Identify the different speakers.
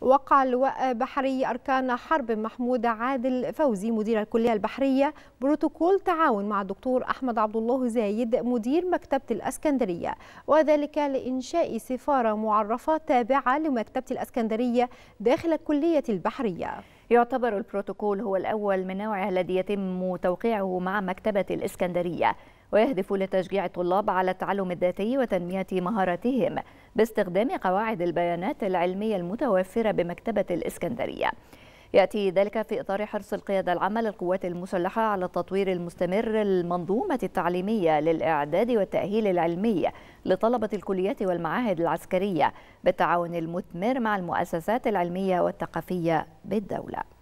Speaker 1: وقع اللواء بحري أركان حرب محمود عادل فوزي مدير الكلية البحرية بروتوكول تعاون مع الدكتور أحمد عبد الله زايد مدير مكتبة الأسكندرية وذلك لإنشاء سفارة معرفة تابعة لمكتبة الأسكندرية داخل الكلية البحرية يعتبر البروتوكول هو الأول من
Speaker 2: نوعه الذي يتم توقيعه مع مكتبة الإسكندرية ويهدف لتشجيع الطلاب على التعلم الذاتي وتنمية مهاراتهم باستخدام قواعد البيانات العلمية المتوفرة بمكتبة الإسكندرية يأتي ذلك في إطار حرص القيادة العامة للقوات المسلحة على التطوير المستمر للمنظومة التعليمية للإعداد والتأهيل العلمي لطلبة الكليات والمعاهد العسكرية بالتعاون المثمر مع المؤسسات العلمية والثقافية بالدولة